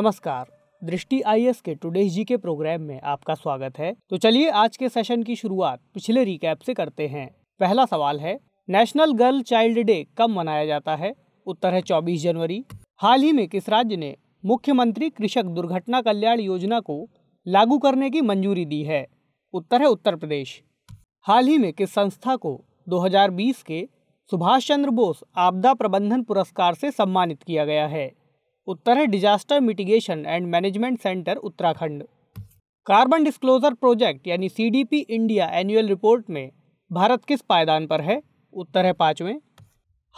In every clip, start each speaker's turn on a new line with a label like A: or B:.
A: नमस्कार दृष्टि आई के टुडे जी के प्रोग्राम में आपका स्वागत है तो चलिए आज के सेशन की शुरुआत पिछले रिकैप से करते हैं पहला सवाल है नेशनल गर्ल चाइल्ड डे कब मनाया जाता है उत्तर है चौबीस जनवरी हाल ही में किस राज्य ने मुख्यमंत्री कृषक दुर्घटना कल्याण योजना को लागू करने की मंजूरी दी है उत्तर है उत्तर प्रदेश हाल ही में किस संस्था को 2020 के सुभाष चंद्र बोस आपदा प्रबंधन पुरस्कार से सम्मानित किया गया है उत्तर है disaster mitigation and management centre Uttarakhand carbon disclosure project यानी सीडीपी इंडिया एनुअल रिपोर्ट में भारत किस पायदान पर है उत्तर है पाँचवें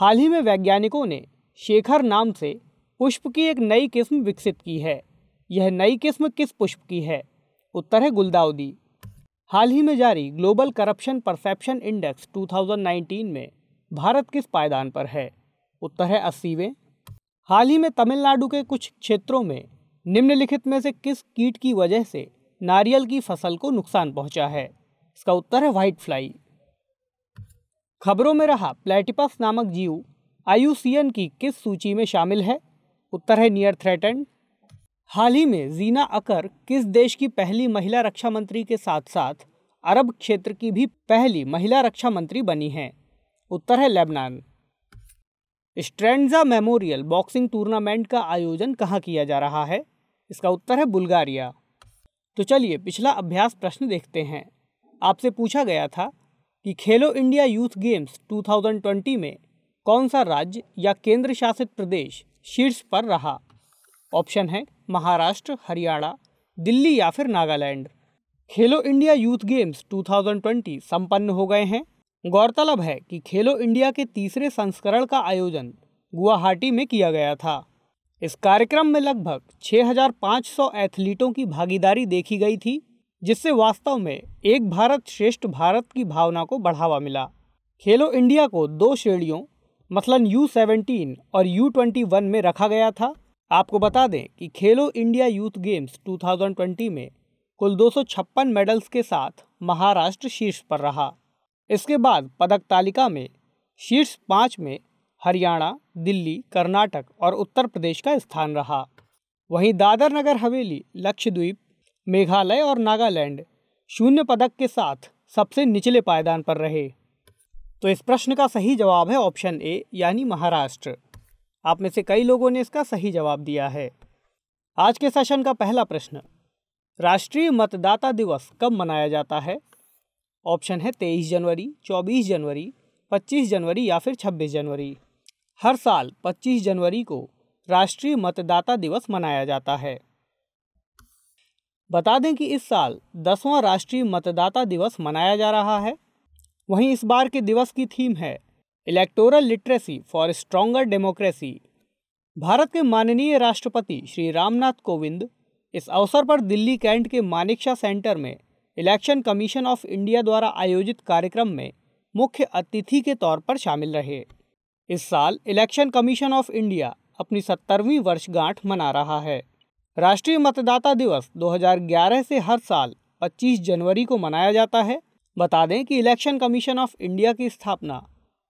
A: हाल ही में वैज्ञानिकों ने शेखर नाम से पुष्प की एक नई किस्म विकसित की है यह नई किस्म किस पुष्प की है उत्तर है गुलदाउदी हाल ही में जारी ग्लोबल करप्शन परसेप्शन इंडेक्स 2019 में भारत किस पायदान पर है उत्तर है अस्सीवें हाल ही में तमिलनाडु के कुछ क्षेत्रों में निम्नलिखित में से किस कीट की वजह से नारियल की फसल को नुकसान पहुंचा है इसका उत्तर है व्हाइट फ्लाई खबरों में रहा प्लेटिपस नामक जीव आयुसीएन की किस सूची में शामिल है उत्तर है नियर थ्रेटेंड हाल ही में जीना अकर किस देश की पहली महिला रक्षा मंत्री के साथ साथ अरब क्षेत्र की भी पहली महिला रक्षा मंत्री बनी है उत्तर है Lebanon Strandja memorial boxing tournament का आयोजन कहाँ किया जा रहा है इसका उत्तर है बुल्गारिया तो चलिए पिछला अभ्यास प्रश्न देखते हैं आपसे पूछा गया था कि खेलो इंडिया यूथ गेम्स 2020 में कौन सा राज्य या केंद्र शासित प्रदेश शीर्ष पर रहा ऑप्शन है महाराष्ट्र हरियाणा दिल्ली या फिर नागालैंड खेलो इंडिया यूथ गेम्स 2020 संपन्न हो गए हैं गौरतलब है कि खेलो इंडिया के तीसरे संस्करण का आयोजन गुवाहाटी में किया गया था इस कार्यक्रम में लगभग 6,500 एथलीटों की भागीदारी देखी गई थी जिससे वास्तव में एक भारत श्रेष्ठ भारत की भावना को बढ़ावा मिला खेलो इंडिया को दो श्रेणियों मसलन यू सेवनटीन और यू ट्वेंटी वन में रखा गया था आपको बता दें कि खेलो इंडिया यूथ गेम्स 2020 में कुल दो मेडल्स के साथ महाराष्ट्र शीर्ष पर रहा इसके बाद पदक तालिका में शीर्ष पाँच में हरियाणा दिल्ली कर्नाटक और उत्तर प्रदेश का स्थान रहा वहीं दादर नगर हवेली लक्षद्वीप मेघालय और नागालैंड शून्य पदक के साथ सबसे निचले पायदान पर रहे तो इस प्रश्न का सही जवाब है ऑप्शन ए यानी महाराष्ट्र आप में से कई लोगों ने इसका सही जवाब दिया है आज के सेशन का पहला प्रश्न राष्ट्रीय मतदाता दिवस कब मनाया जाता है ऑप्शन है तेईस जनवरी चौबीस जनवरी पच्चीस जनवरी या फिर छब्बीस जनवरी हर साल पच्चीस जनवरी को राष्ट्रीय मतदाता दिवस मनाया जाता है बता दें कि इस साल दसवां राष्ट्रीय मतदाता दिवस मनाया जा रहा है वहीं इस बार के दिवस की थीम है electoral literacy for stronger democracy Bharat के माननीय राष्ट्रपति श्री रामनाथ कोविंद इस अवसर पर दिल्ली कैंट के मानिकशा सेंटर में इलेक्शन कमीशन ऑफ इंडिया द्वारा आयोजित कार्यक्रम में मुख्य अतिथि के तौर पर शामिल रहे इस साल इलेक्शन कमीशन ऑफ इंडिया अपनी सत्तरवीं वर्षगांठ मना रहा है राष्ट्रीय मतदाता दिवस 2011 से हर साल 25 जनवरी को मनाया जाता है बता दें कि इलेक्शन कमीशन ऑफ इंडिया की स्थापना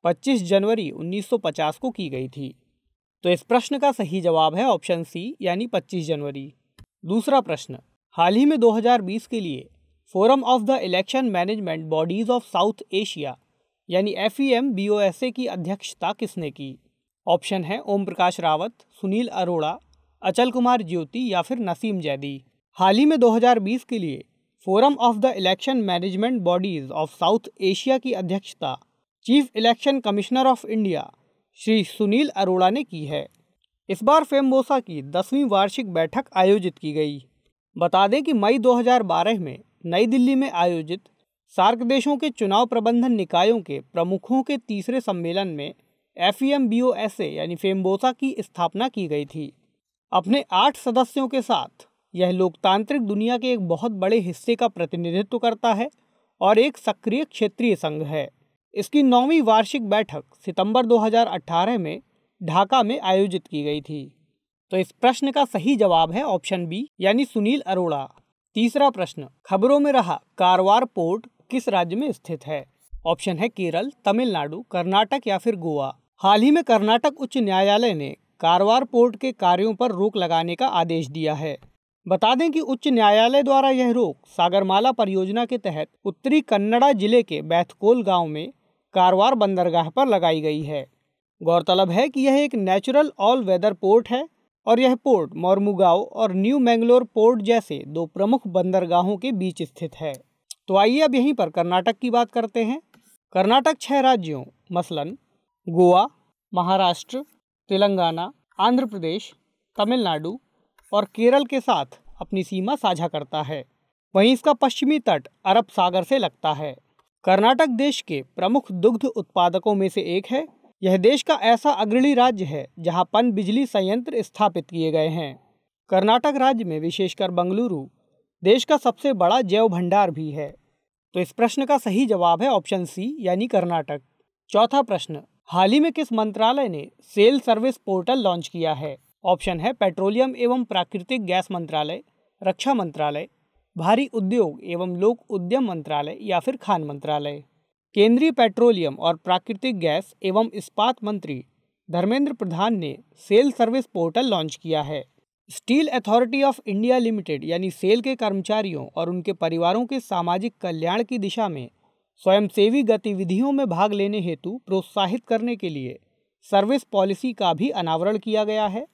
A: 25 जनवरी 1950 को की गई थी तो इस प्रश्न का सही जवाब है ऑप्शन सी यानी 25 जनवरी दूसरा प्रश्न हाल ही में 2020 के लिए forum of the election management bodies of South Asia यानी F E M B O S A की अध्यक्षता किसने की ऑप्शन है ओम प्रकाश रावत सुनील अरोड़ा अचल कुमार ज्योति या फिर नसीम जैदी हाल ही में 2020 के लिए forum of the election management bodies of South Asia की अध्यक्षता chief election commissioner of India Shri Sunil Arora ने की है इस बार फेमबोसा की दसवीं वार्षिक बैठक आयोजित की गई बता दें कि मई 2012 में नई दिल्ली में आयोजित सार्क देशों के चुनाव प्रबंधन निकायों के प्रमुखों के तीसरे सम्मेलन में एफ ई यानी फेम्बोसा की स्थापना की गई थी अपने आठ सदस्यों के साथ यह लोकतांत्रिक दुनिया के एक बहुत बड़े हिस्से का प्रतिनिधित्व करता है और एक सक्रिय क्षेत्रीय संघ है इसकी नौवीं वार्षिक बैठक सितंबर 2018 में ढाका में आयोजित की गई थी तो इस प्रश्न का सही जवाब है ऑप्शन बी यानी सुनील अरोड़ा तीसरा प्रश्न खबरों में रहा कारवार पोर्ट किस राज्य में स्थित है ऑप्शन है केरल तमिलनाडु कर्नाटक या फिर गोवा हाल ही में कर्नाटक उच्च न्यायालय ने कारवार पोर्ट के कार्यों पर रोक लगाने का आदेश दिया है बता दें कि उच्च न्यायालय द्वारा यह रोक सागरमाला परियोजना के तहत उत्तरी कन्नड़ा जिले के बैथकोल गांव में कारवार बंदरगाह पर लगाई गई है गौरतलब है कि यह एक नेचुरल ऑल वेदर पोर्ट है और यह पोर्ट मोरमुगाव और न्यू मैंगलोर पोर्ट जैसे दो प्रमुख बंदरगाहों के बीच स्थित है तो आइए अब यहीं पर कर्नाटक की बात करते हैं कर्नाटक छह राज्यों मसलन गोवा महाराष्ट्र तेलंगाना आंध्र प्रदेश तमिलनाडु और केरल के साथ अपनी सीमा साझा करता है वहीं इसका पश्चिमी तट अरब सागर से लगता है कर्नाटक देश के प्रमुख दुग्ध उत्पादकों में से एक है यह देश का ऐसा अग्रणी राज्य है जहां पन बिजली संयंत्र स्थापित किए गए हैं कर्नाटक राज्य में विशेषकर बंगलुरु देश का सबसे बड़ा जैव भंडार भी है तो इस प्रश्न का सही जवाब है ऑप्शन सी यानी कर्नाटक चौथा प्रश्न हाल ही में किस मंत्रालय ने सेल सर्विस पोर्टल लॉन्च किया है ऑप्शन है पेट्रोलियम एवं प्राकृतिक गैस मंत्रालय रक्षा मंत्रालय भारी उद्योग एवं लोक उद्यम मंत्रालय या फिर खान मंत्रालय केंद्रीय पेट्रोलियम और प्राकृतिक गैस एवं इस्पात मंत्री धर्मेंद्र प्रधान ने सेल सर्विस पोर्टल लॉन्च किया है steel authority of India limited यानी सेल के कर्मचारियों और उनके परिवारों के सामाजिक कल्याण की दिशा में स्वयंसेवी गतिविधियों में भाग लेने हेतु प्रोत्साहित करने के लिए सर्विस पॉलिसी का भी अनावरण किया गया है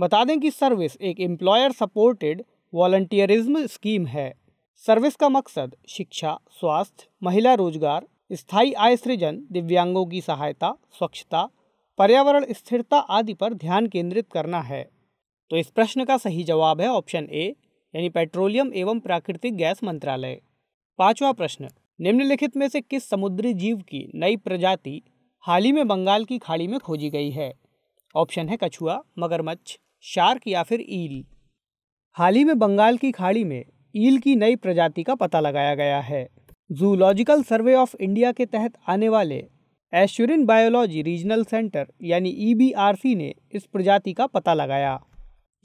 A: बता दें कि सर्विस एक एम्प्लॉयर सपोर्टेड वॉल्टियरिज्म स्कीम है सर्विस का मकसद शिक्षा स्वास्थ्य महिला रोजगार स्थायी आय सृजन दिव्यांगों की सहायता स्वच्छता पर्यावरण स्थिरता आदि पर ध्यान केंद्रित करना है तो इस प्रश्न का सही जवाब है ऑप्शन ए यानी पेट्रोलियम एवं प्राकृतिक गैस मंत्रालय पांचवा प्रश्न निम्नलिखित में से किस समुद्री जीव की नई प्रजाति हाल ही में बंगाल की खाड़ी में खोजी गई है ऑप्शन है कछुआ मगरमच्छ शार्क या फिर ईल हाल ही में बंगाल की खाड़ी में ईल की नई प्रजाति का पता लगाया गया है जूलॉजिकल सर्वे ऑफ इंडिया के तहत आने वाले एश्यूरिन बायोलॉजी रीजनल सेंटर यानी ई e ने इस प्रजाति का पता लगाया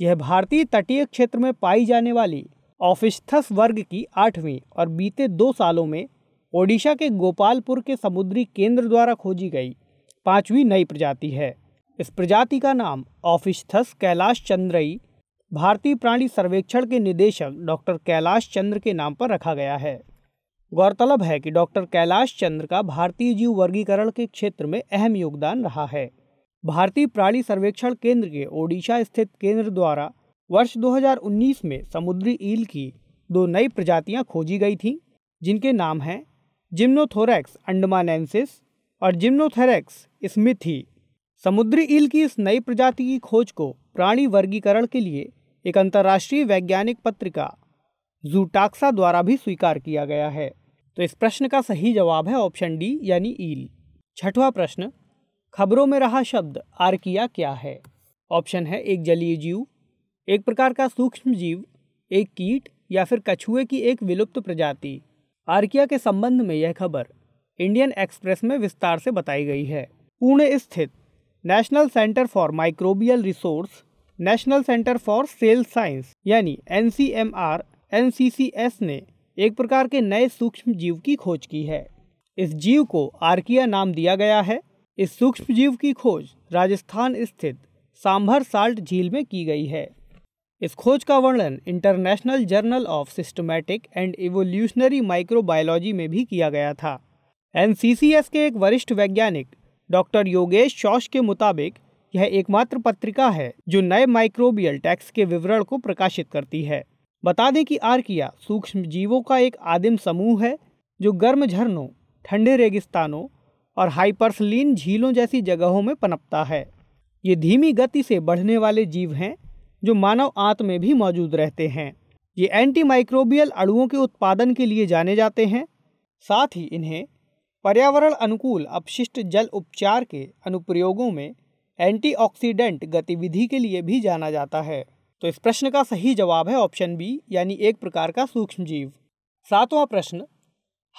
A: यह भारतीय तटीय क्षेत्र में पाई जाने वाली ऑफिस्थस वर्ग की आठवीं और बीते दो सालों में ओडिशा के गोपालपुर के समुद्री केंद्र द्वारा खोजी गई पांचवी नई प्रजाति है इस प्रजाति का नाम ऑफिस्थस कैलाश चंद्रई भारतीय प्राणी सर्वेक्षण के निदेशक डॉक्टर कैलाश चंद्र के नाम पर रखा गया है गौरतलब है कि डॉक्टर कैलाश चंद्र का भारतीय जीव वर्गीकरण के क्षेत्र में अहम योगदान रहा है भारतीय प्राणी सर्वेक्षण केंद्र के ओडिशा स्थित केंद्र द्वारा वर्ष 2019 में समुद्री ईल की दो नई प्रजातियां खोजी गई थीं जिनके नाम हैं जिम्नोथोरैक्स अंडमानेंसिस और जिम्नोथेरेक्स स्मिथी समुद्री ईल की इस नई प्रजाति की खोज को प्राणी वर्गीकरण के लिए एक अंतर्राष्ट्रीय वैज्ञानिक पत्रिका जूटाक्सा द्वारा भी स्वीकार किया गया है तो इस प्रश्न का सही जवाब है ऑप्शन डी यानी ईल छठवां प्रश्न खबरों में रहा शब्द आर्किया क्या है ऑप्शन है एक जलीय जीव एक प्रकार का सूक्ष्म जीव एक कीट या फिर कछुए की एक विलुप्त प्रजाति आर्किया के संबंध में यह खबर इंडियन एक्सप्रेस में विस्तार से बताई गई है पुणे स्थित national centre for microbial resource national centre for cell science यानी N C M R N C C S ने एक प्रकार के नए सूक्ष्म जीव की खोज की है इस जीव को आर्किया नाम दिया गया है इस सूक्ष्म जीव की खोज राजस्थान स्थित सांभर साल्ट झील में की गई है इस खोज का वर्णन international journal of systematic and evolutionary microbiology में भी किया गया था एन के एक वरिष्ठ वैज्ञानिक डॉक्टर योगेश शौश के मुताबिक यह एकमात्र पत्रिका है जो नए माइक्रोबियल टैक्स के विवरण को प्रकाशित करती है बता दें कि आर्किया सूक्ष्म जीवों का एक आदिम समूह है जो गर्म झरनों ठंडे रेगिस्तानों और हाइपर्सलिन झीलों जैसी जगहों में पनपता है ये धीमी गति से बढ़ने वाले जीव हैं जो मानव आंत में भी मौजूद रहते हैं ये एंटी माइक्रोबियल अणुओं के उत्पादन के लिए जाने जाते हैं साथ ही इन्हें पर्यावरण अनुकूल अपशिष्ट जल उपचार के अनुप्रयोगों में एंटीऑक्सीडेंट गतिविधि के लिए भी जाना जाता है तो इस प्रश्न का सही जवाब है ऑप्शन बी यानी एक प्रकार का सूक्ष्म जीव सातवां प्रश्न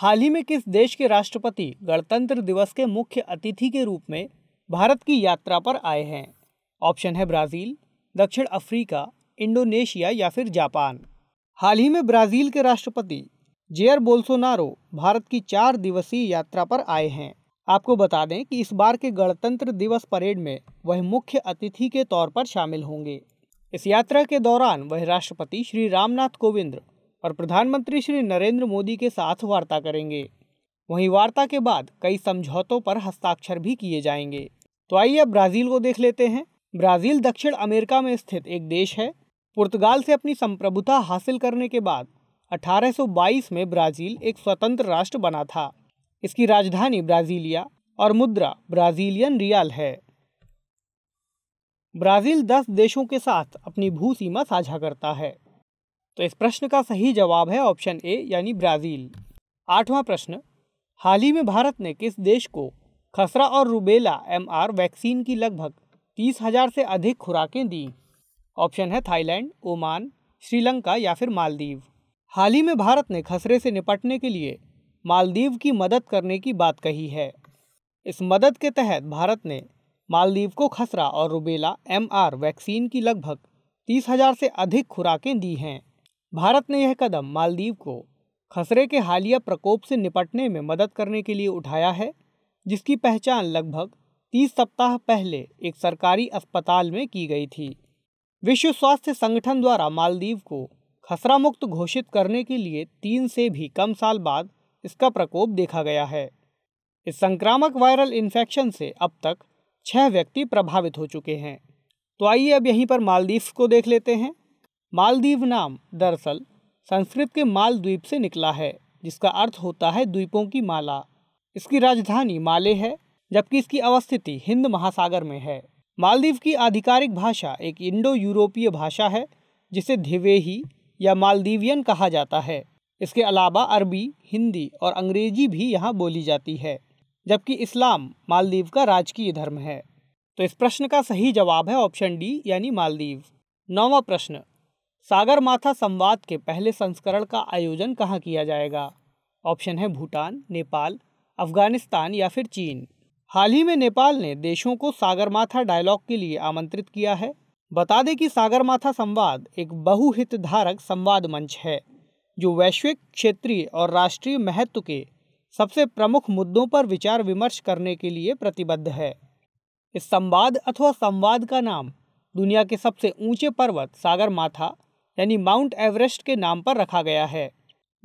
A: हाल ही में किस देश के राष्ट्रपति गणतंत्र दिवस के मुख्य अतिथि के रूप में भारत की यात्रा पर आए हैं ऑप्शन है ब्राज़ील दक्षिण अफ्रीका इंडोनेशिया या फिर जापान हाल ही में ब्राज़ील के राष्ट्रपति जेयर बोल्सोनारो भारत की चार दिवसीय यात्रा पर आए हैं आपको बता दें कि इस बार के गणतंत्र दिवस परेड में वह मुख्य अतिथि के तौर पर शामिल होंगे इस यात्रा के दौरान वह राष्ट्रपति श्री रामनाथ कोविंद और प्रधानमंत्री श्री नरेंद्र मोदी के साथ वार्ता करेंगे वहीं वार्ता के बाद कई समझौतों पर हस्ताक्षर भी किए जाएंगे तो आइए अब ब्राज़ील को देख लेते हैं ब्राज़ील दक्षिण अमेरिका में स्थित एक देश है पुर्तगाल से अपनी संप्रभुता हासिल करने के बाद 1822 में ब्राज़ील एक स्वतंत्र राष्ट्र बना था इसकी राजधानी ब्राज़ीलिया और मुद्रा ब्राज़ीलियन रियाल है ब्राज़ील दस देशों के साथ अपनी भू सीमा साझा करता है तो इस प्रश्न का सही जवाब है ऑप्शन ए यानी ब्राज़ील आठवां प्रश्न हाल ही में भारत ने किस देश को खसरा और रूबेला एमआर वैक्सीन की लगभग तीस हजार से अधिक खुराकें दी ऑप्शन है थाईलैंड ओमान श्रीलंका या फिर मालदीव हाल ही में भारत ने खसरे से निपटने के लिए मालदीव की मदद करने की बात कही है इस मदद के तहत भारत ने मालदीव को खसरा और रुबेला एमआर वैक्सीन की लगभग तीस हजार से अधिक खुराकें दी हैं भारत ने यह कदम मालदीव को खसरे के हालिया प्रकोप से निपटने में मदद करने के लिए उठाया है जिसकी पहचान लगभग तीस सप्ताह पहले एक सरकारी अस्पताल में की गई थी विश्व स्वास्थ्य संगठन द्वारा मालदीव को खसरा मुक्त घोषित करने के लिए तीन से भी कम साल बाद इसका प्रकोप देखा गया है इस संक्रामक वायरल इन्फेक्शन से अब तक छः व्यक्ति प्रभावित हो चुके हैं तो आइए अब यहीं पर मालदीव को देख लेते हैं मालदीव नाम दरअसल संस्कृत के मालद्वीप से निकला है जिसका अर्थ होता है द्वीपों की माला इसकी राजधानी माले है जबकि इसकी अवस्थिति हिंद महासागर में है मालदीव की आधिकारिक भाषा एक इंडो यूरोपीय भाषा है जिसे धिवेही या मालदीवियन कहा जाता है इसके अलावा अरबी हिंदी और अंग्रेजी भी यहाँ बोली जाती है जबकि इस्लाम मालदीव का राजकीय धर्म है तो इस प्रश्न का सही जवाब है ऑप्शन डी यानी मालदीव नौवा प्रश्न सागर माथा संवाद के पहले संस्करण का आयोजन कहाँ किया जाएगा ऑप्शन है भूटान नेपाल अफगानिस्तान या फिर चीन हाल ही में नेपाल ने देशों को सागरमाथा डायलॉग के लिए आमंत्रित किया है बता दें कि सागरमाथा संवाद एक बहुहितधारक संवाद मंच है जो वैश्विक क्षेत्रीय और राष्ट्रीय महत्व के सबसे प्रमुख मुद्दों पर विचार विमर्श करने के लिए प्रतिबद्ध है इस संवाद अथवा संवाद का नाम दुनिया के सबसे ऊंचे पर्वत सागर माथा यानी माउंट एवरेस्ट के नाम पर रखा गया है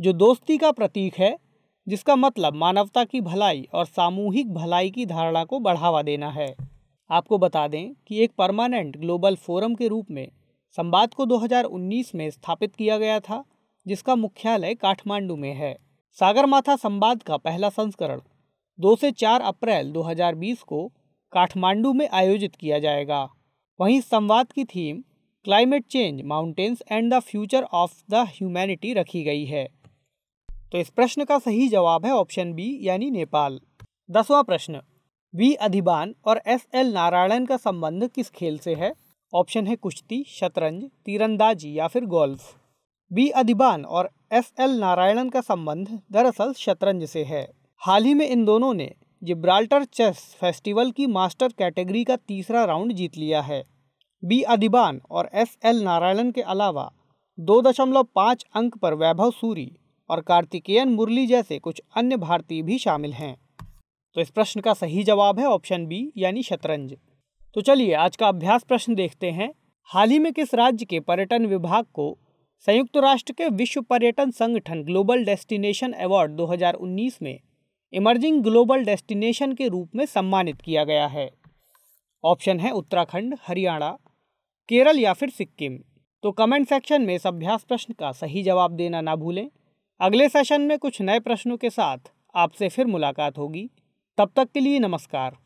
A: जो दोस्ती का प्रतीक है जिसका मतलब मानवता की भलाई और सामूहिक भलाई की धारणा को बढ़ावा देना है आपको बता दें कि एक परमानेंट ग्लोबल फोरम के रूप में संवाद को 2019 में स्थापित किया गया था जिसका मुख्यालय काठमांडू में है सागरमाथा संवाद का पहला संस्करण दो से चार अप्रैल 2020 को काठमांडू में आयोजित किया जाएगा वहीं संवाद की theme climate change mountains and the future of the humanity रखी गई है तो इस प्रश्न का सही जवाब है ऑप्शन बी यानी नेपाल दसवां प्रश्न वी अधिबान और एस एल नारायण का संबंध किस खेल से है ऑप्शन है कुश्ती शतरंज तीरंदाजी या फिर गोल्फ बी अधिबान और एस एल नारायणन का संबंध दरअसल शतरंज से है हाल ही में इन दोनों ने जिब्राल्टर चेस फेस्टिवल की मास्टर कैटेगरी का तीसरा राउंड जीत लिया है बी अधिबान और एस एल नारायणन के अलावा दो दशमलव पाँच अंक पर वैभव सूरी और कार्तिकेयन मुरली जैसे कुछ अन्य भारतीय भी शामिल हैं तो इस प्रश्न का सही जवाब है ऑप्शन बी यानी शतरंज तो चलिए आज का अभ्यास प्रश्न देखते हैं हाल ही में किस राज्य के पर्यटन विभाग को संयुक्त राष्ट्र के विश्व पर्यटन संगठन ग्लोबल डेस्टिनेशन अवार्ड 2019 में इमर्जिंग ग्लोबल डेस्टिनेशन के रूप में सम्मानित किया गया है ऑप्शन है उत्तराखंड हरियाणा केरल या फिर सिक्किम तो कमेंट सेक्शन में इस अभ्यास प्रश्न का सही जवाब देना ना भूलें अगले सेशन में कुछ नए प्रश्नों के साथ आपसे फिर मुलाकात होगी तब तक के लिए नमस्कार